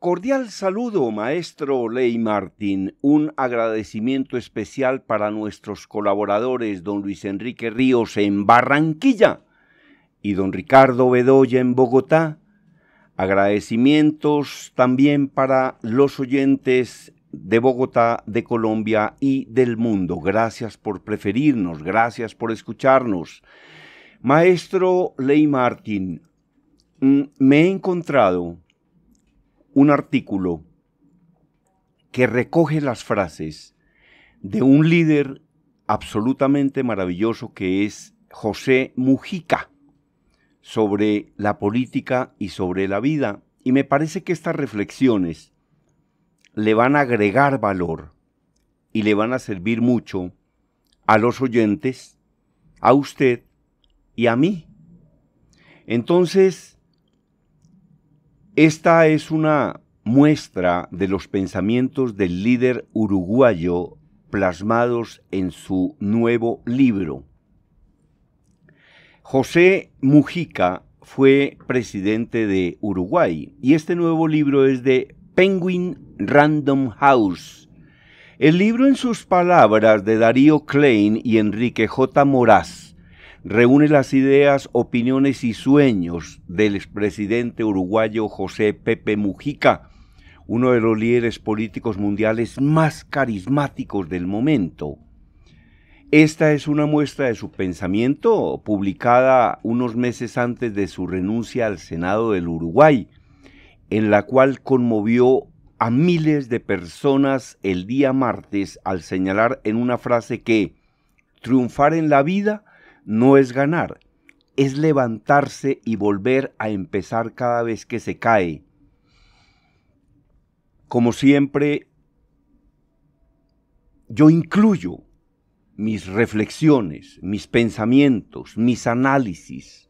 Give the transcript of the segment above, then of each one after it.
Cordial saludo, maestro Ley Martín. Un agradecimiento especial para nuestros colaboradores, don Luis Enrique Ríos en Barranquilla y don Ricardo Bedoya en Bogotá. Agradecimientos también para los oyentes de Bogotá, de Colombia y del mundo. Gracias por preferirnos, gracias por escucharnos. Maestro Ley Martín, mm, me he encontrado un artículo que recoge las frases de un líder absolutamente maravilloso que es José Mujica sobre la política y sobre la vida. Y me parece que estas reflexiones le van a agregar valor y le van a servir mucho a los oyentes, a usted y a mí. Entonces, esta es una muestra de los pensamientos del líder uruguayo plasmados en su nuevo libro. José Mujica fue presidente de Uruguay y este nuevo libro es de Penguin Random House. El libro en sus palabras de Darío Klein y Enrique J. Moraz reúne las ideas, opiniones y sueños del expresidente uruguayo José Pepe Mujica, uno de los líderes políticos mundiales más carismáticos del momento. Esta es una muestra de su pensamiento publicada unos meses antes de su renuncia al Senado del Uruguay, en la cual conmovió a miles de personas el día martes al señalar en una frase que triunfar en la vida no es ganar, es levantarse y volver a empezar cada vez que se cae. Como siempre, yo incluyo mis reflexiones, mis pensamientos, mis análisis,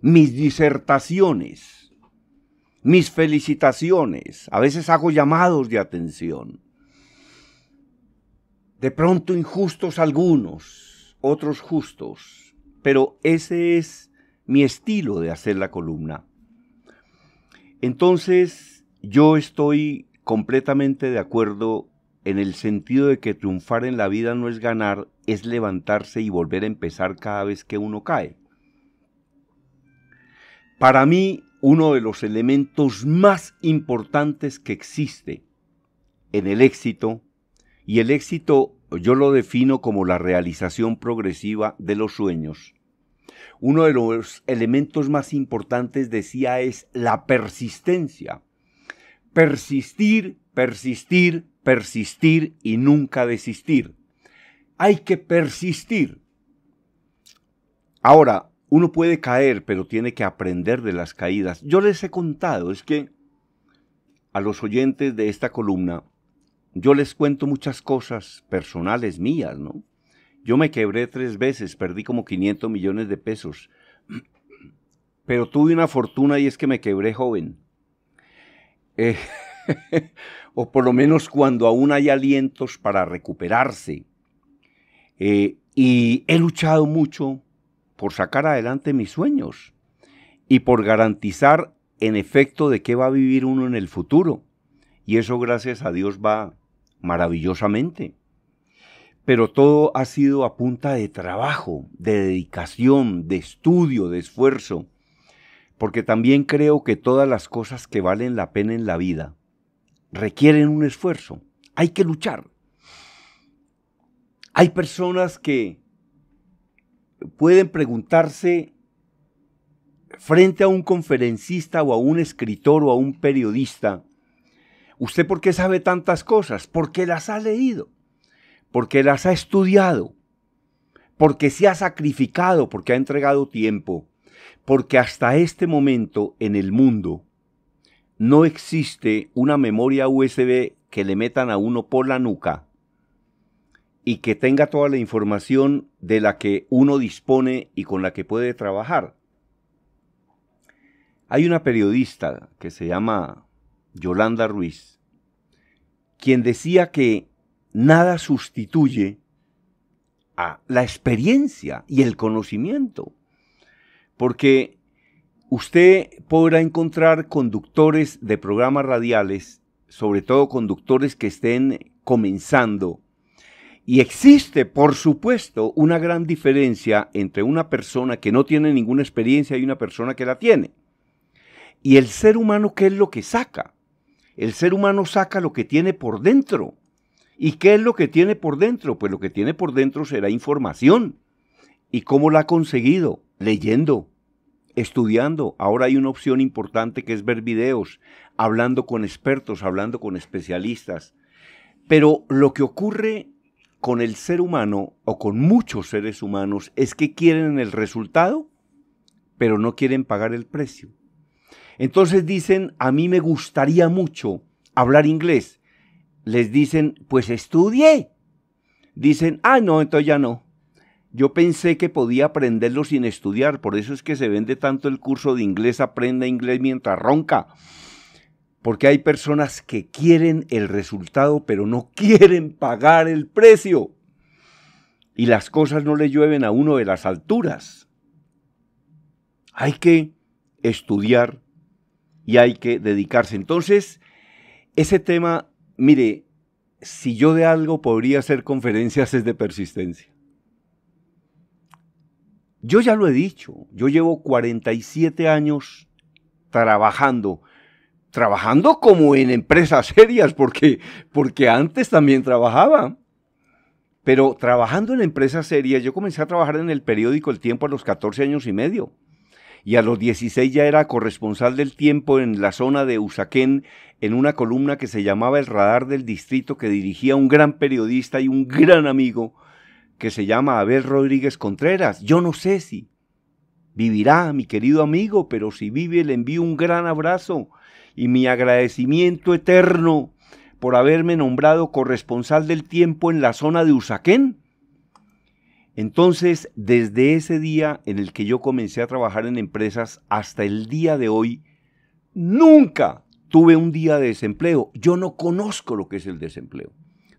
mis disertaciones, mis felicitaciones. A veces hago llamados de atención. De pronto injustos algunos, otros justos, pero ese es mi estilo de hacer la columna. Entonces, yo estoy completamente de acuerdo en el sentido de que triunfar en la vida no es ganar, es levantarse y volver a empezar cada vez que uno cae. Para mí, uno de los elementos más importantes que existe en el éxito, y el éxito yo lo defino como la realización progresiva de los sueños. Uno de los elementos más importantes, decía, es la persistencia. Persistir, persistir, persistir y nunca desistir. Hay que persistir. Ahora, uno puede caer, pero tiene que aprender de las caídas. Yo les he contado, es que a los oyentes de esta columna, yo les cuento muchas cosas personales mías, ¿no? Yo me quebré tres veces, perdí como 500 millones de pesos, pero tuve una fortuna y es que me quebré joven. Eh, o por lo menos cuando aún hay alientos para recuperarse. Eh, y he luchado mucho por sacar adelante mis sueños y por garantizar en efecto de qué va a vivir uno en el futuro. Y eso gracias a Dios va maravillosamente. Pero todo ha sido a punta de trabajo, de dedicación, de estudio, de esfuerzo, porque también creo que todas las cosas que valen la pena en la vida requieren un esfuerzo, hay que luchar. Hay personas que pueden preguntarse frente a un conferencista o a un escritor o a un periodista, ¿Usted por qué sabe tantas cosas? Porque las ha leído, porque las ha estudiado, porque se ha sacrificado, porque ha entregado tiempo, porque hasta este momento en el mundo no existe una memoria USB que le metan a uno por la nuca y que tenga toda la información de la que uno dispone y con la que puede trabajar. Hay una periodista que se llama Yolanda Ruiz, quien decía que nada sustituye a la experiencia y el conocimiento, porque usted podrá encontrar conductores de programas radiales, sobre todo conductores que estén comenzando, y existe, por supuesto, una gran diferencia entre una persona que no tiene ninguna experiencia y una persona que la tiene. Y el ser humano, ¿qué es lo que saca? el ser humano saca lo que tiene por dentro. ¿Y qué es lo que tiene por dentro? Pues lo que tiene por dentro será información. ¿Y cómo la ha conseguido? Leyendo, estudiando. Ahora hay una opción importante que es ver videos, hablando con expertos, hablando con especialistas. Pero lo que ocurre con el ser humano o con muchos seres humanos es que quieren el resultado, pero no quieren pagar el precio. Entonces dicen, a mí me gustaría mucho hablar inglés. Les dicen, pues estudié. Dicen, ah, no, entonces ya no. Yo pensé que podía aprenderlo sin estudiar, por eso es que se vende tanto el curso de inglés, aprenda inglés mientras ronca. Porque hay personas que quieren el resultado, pero no quieren pagar el precio. Y las cosas no le llueven a uno de las alturas. Hay que estudiar y hay que dedicarse. Entonces, ese tema, mire, si yo de algo podría hacer conferencias es de persistencia. Yo ya lo he dicho, yo llevo 47 años trabajando, trabajando como en empresas serias, porque, porque antes también trabajaba. Pero trabajando en empresas serias, yo comencé a trabajar en el periódico El Tiempo a los 14 años y medio y a los 16 ya era corresponsal del tiempo en la zona de Usaquén en una columna que se llamaba El Radar del Distrito que dirigía un gran periodista y un gran amigo que se llama Abel Rodríguez Contreras. Yo no sé si vivirá mi querido amigo, pero si vive le envío un gran abrazo y mi agradecimiento eterno por haberme nombrado corresponsal del tiempo en la zona de Usaquén entonces, desde ese día en el que yo comencé a trabajar en empresas hasta el día de hoy, nunca tuve un día de desempleo. Yo no conozco lo que es el desempleo.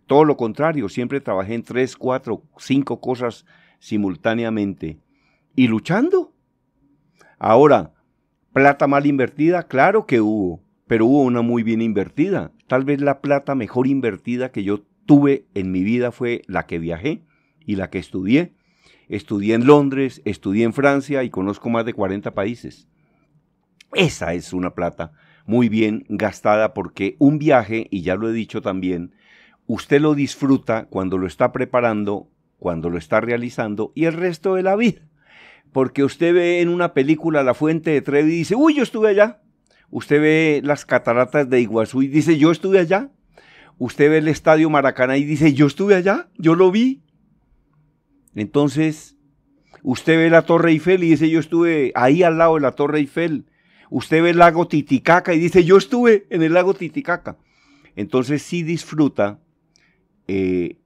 Todo lo contrario, siempre trabajé en tres, cuatro, cinco cosas simultáneamente y luchando. Ahora, plata mal invertida, claro que hubo, pero hubo una muy bien invertida. Tal vez la plata mejor invertida que yo tuve en mi vida fue la que viajé y la que estudié. Estudié en Londres, estudié en Francia y conozco más de 40 países. Esa es una plata muy bien gastada porque un viaje, y ya lo he dicho también, usted lo disfruta cuando lo está preparando, cuando lo está realizando y el resto de la vida. Porque usted ve en una película La Fuente de Trevi y dice, uy, yo estuve allá. Usted ve las cataratas de Iguazú y dice, yo estuve allá. Usted ve el estadio Maracaná y dice, yo estuve allá, yo lo vi. Entonces, usted ve la Torre Eiffel y dice, yo estuve ahí al lado de la Torre Eiffel. Usted ve el lago Titicaca y dice, yo estuve en el lago Titicaca. Entonces sí disfruta eh,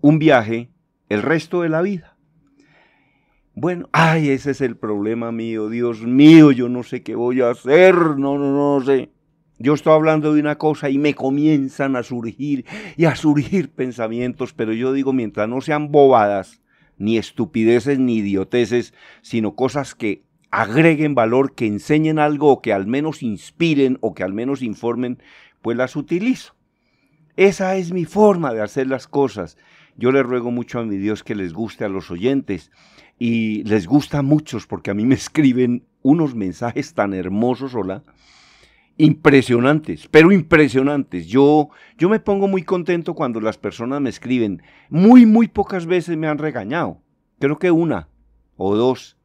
un viaje el resto de la vida. Bueno, ay, ese es el problema mío, Dios mío, yo no sé qué voy a hacer, no, no, no sé. Yo estoy hablando de una cosa y me comienzan a surgir y a surgir pensamientos, pero yo digo, mientras no sean bobadas, ni estupideces ni idioteces, sino cosas que agreguen valor, que enseñen algo o que al menos inspiren o que al menos informen, pues las utilizo. Esa es mi forma de hacer las cosas. Yo le ruego mucho a mi Dios que les guste a los oyentes y les gusta a muchos porque a mí me escriben unos mensajes tan hermosos, hola, impresionantes, pero impresionantes. Yo, yo me pongo muy contento cuando las personas me escriben. Muy, muy pocas veces me han regañado. Creo que una o dos.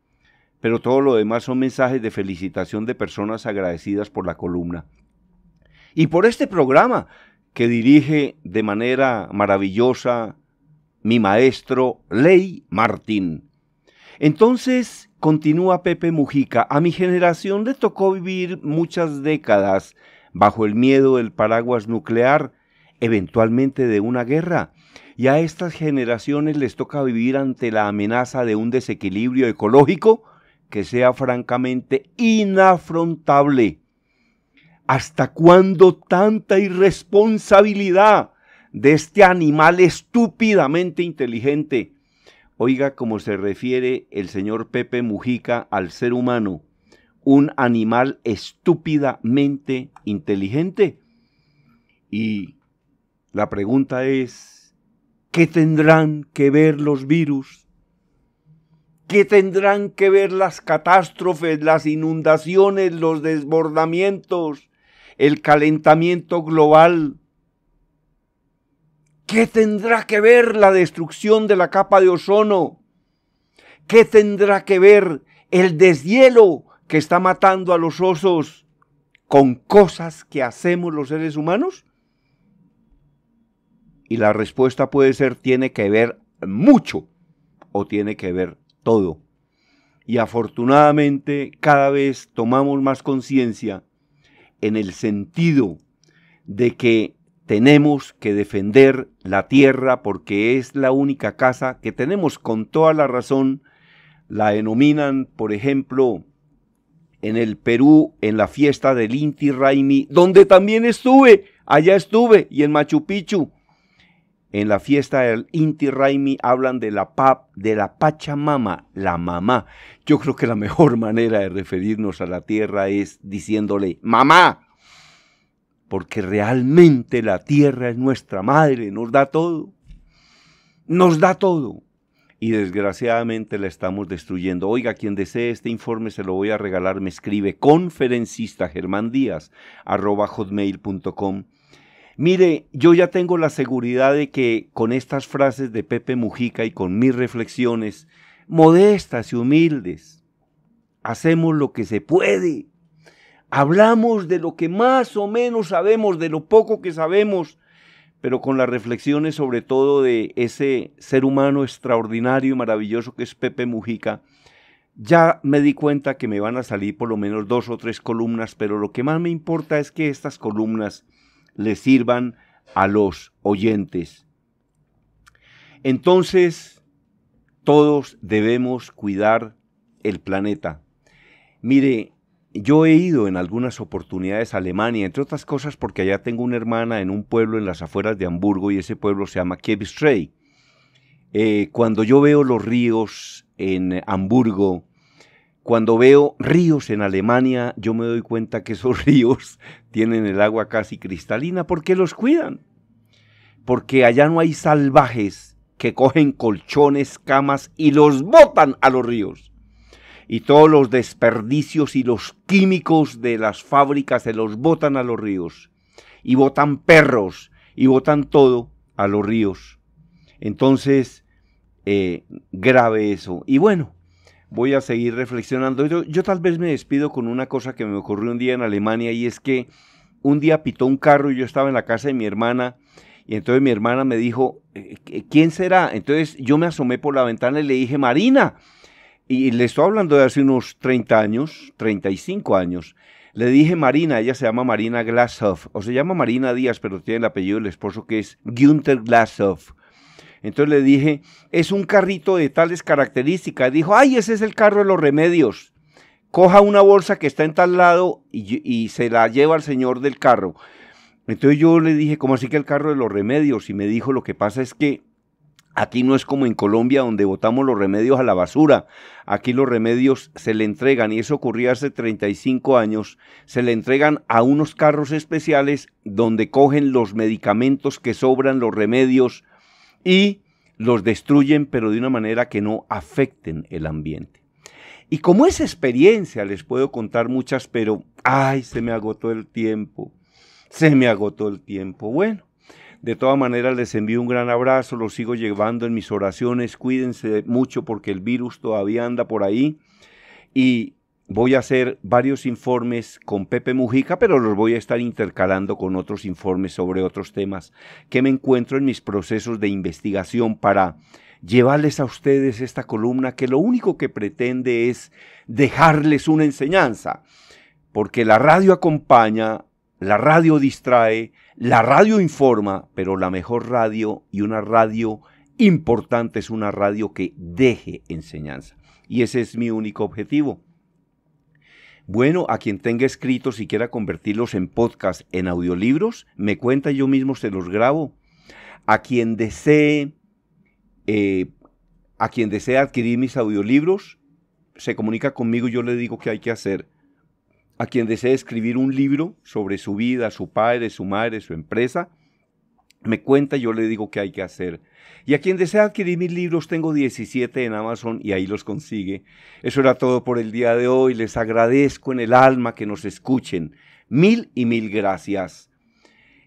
Pero todo lo demás son mensajes de felicitación de personas agradecidas por la columna. Y por este programa que dirige de manera maravillosa mi maestro Ley Martín. Entonces, continúa Pepe Mujica, a mi generación le tocó vivir muchas décadas bajo el miedo del paraguas nuclear, eventualmente de una guerra, y a estas generaciones les toca vivir ante la amenaza de un desequilibrio ecológico que sea francamente inafrontable. ¿Hasta cuándo tanta irresponsabilidad de este animal estúpidamente inteligente? Oiga cómo se refiere el señor Pepe Mujica al ser humano, un animal estúpidamente inteligente. Y la pregunta es, ¿qué tendrán que ver los virus? ¿Qué tendrán que ver las catástrofes, las inundaciones, los desbordamientos, el calentamiento global, ¿Qué tendrá que ver la destrucción de la capa de ozono? ¿Qué tendrá que ver el deshielo que está matando a los osos con cosas que hacemos los seres humanos? Y la respuesta puede ser tiene que ver mucho o tiene que ver todo. Y afortunadamente cada vez tomamos más conciencia en el sentido de que tenemos que defender la tierra porque es la única casa que tenemos con toda la razón. La denominan, por ejemplo, en el Perú, en la fiesta del Inti Raimi, donde también estuve, allá estuve, y en Machu Picchu. En la fiesta del Inti Raimi hablan de la, de la Pachamama, la mamá. Yo creo que la mejor manera de referirnos a la tierra es diciéndole, mamá, porque realmente la tierra es nuestra madre, nos da todo, nos da todo. Y desgraciadamente la estamos destruyendo. Oiga, quien desee este informe se lo voy a regalar, me escribe conferencista germán díaz arroba hotmail.com. Mire, yo ya tengo la seguridad de que con estas frases de Pepe Mujica y con mis reflexiones modestas y humildes, hacemos lo que se puede Hablamos de lo que más o menos sabemos, de lo poco que sabemos, pero con las reflexiones sobre todo de ese ser humano extraordinario y maravilloso que es Pepe Mujica, ya me di cuenta que me van a salir por lo menos dos o tres columnas, pero lo que más me importa es que estas columnas le sirvan a los oyentes. Entonces, todos debemos cuidar el planeta. Mire, yo he ido en algunas oportunidades a Alemania, entre otras cosas porque allá tengo una hermana en un pueblo en las afueras de Hamburgo y ese pueblo se llama Kiev Eh, cuando yo veo los ríos en Hamburgo, cuando veo ríos en Alemania, yo me doy cuenta que esos ríos tienen el agua casi cristalina porque los cuidan. Porque allá no hay salvajes que cogen colchones, camas y los botan a los ríos y todos los desperdicios y los químicos de las fábricas se los botan a los ríos. Y botan perros y botan todo a los ríos. Entonces, eh, grave eso. Y bueno, voy a seguir reflexionando. Yo, yo, tal vez me despido con una cosa que me ocurrió un día en Alemania y es que un día pitó un carro y yo estaba en la casa de mi hermana y entonces mi hermana me dijo, eh, eh, ¿quién será? Entonces yo me asomé por la ventana y le dije, Marina, y le estoy hablando de hace unos 30 años, 35 años, le dije Marina, ella se llama Marina Glasshoff, o se llama Marina Díaz, pero tiene el apellido del esposo que es Günther Glasshoff. Entonces le dije, es un carrito de tales características. Dijo, ay, ese es el carro de los remedios. Coja una bolsa que está en tal lado y, y se la lleva al señor del carro. Entonces yo le dije, ¿cómo así que el carro de los remedios? Y me dijo, lo que pasa es que Aquí no es como en Colombia donde botamos los remedios a la basura. Aquí los remedios se le entregan, y eso ocurrió hace 35 años, se le entregan a unos carros especiales donde cogen los medicamentos que sobran, los remedios, y los destruyen, pero de una manera que no afecten el ambiente. Y como es experiencia, les puedo contar muchas, pero, ay, se me agotó el tiempo, se me agotó el tiempo. Bueno, de todas maneras, les envío un gran abrazo, los sigo llevando en mis oraciones, cuídense mucho porque el virus todavía anda por ahí. Y voy a hacer varios informes con Pepe Mujica, pero los voy a estar intercalando con otros informes sobre otros temas que me encuentro en mis procesos de investigación para llevarles a ustedes esta columna que lo único que pretende es dejarles una enseñanza, porque la radio acompaña, la radio distrae, la radio informa, pero la mejor radio y una radio importante es una radio que deje enseñanza. Y ese es mi único objetivo. Bueno, a quien tenga escritos y quiera convertirlos en podcast, en audiolibros, me cuenta, yo mismo se los grabo. A quien desee, eh, a quien desee adquirir mis audiolibros, se comunica conmigo y yo le digo qué hay que hacer a quien desee escribir un libro sobre su vida, su padre, su madre, su empresa, me cuenta, y yo le digo qué hay que hacer. Y a quien desea adquirir mil libros, tengo 17 en Amazon y ahí los consigue. Eso era todo por el día de hoy. Les agradezco en el alma que nos escuchen. Mil y mil gracias.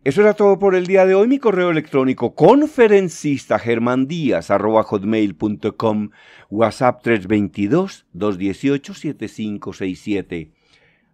Eso era todo por el día de hoy. Mi correo electrónico conferencista hotmail.com. WhatsApp 322 218 7567.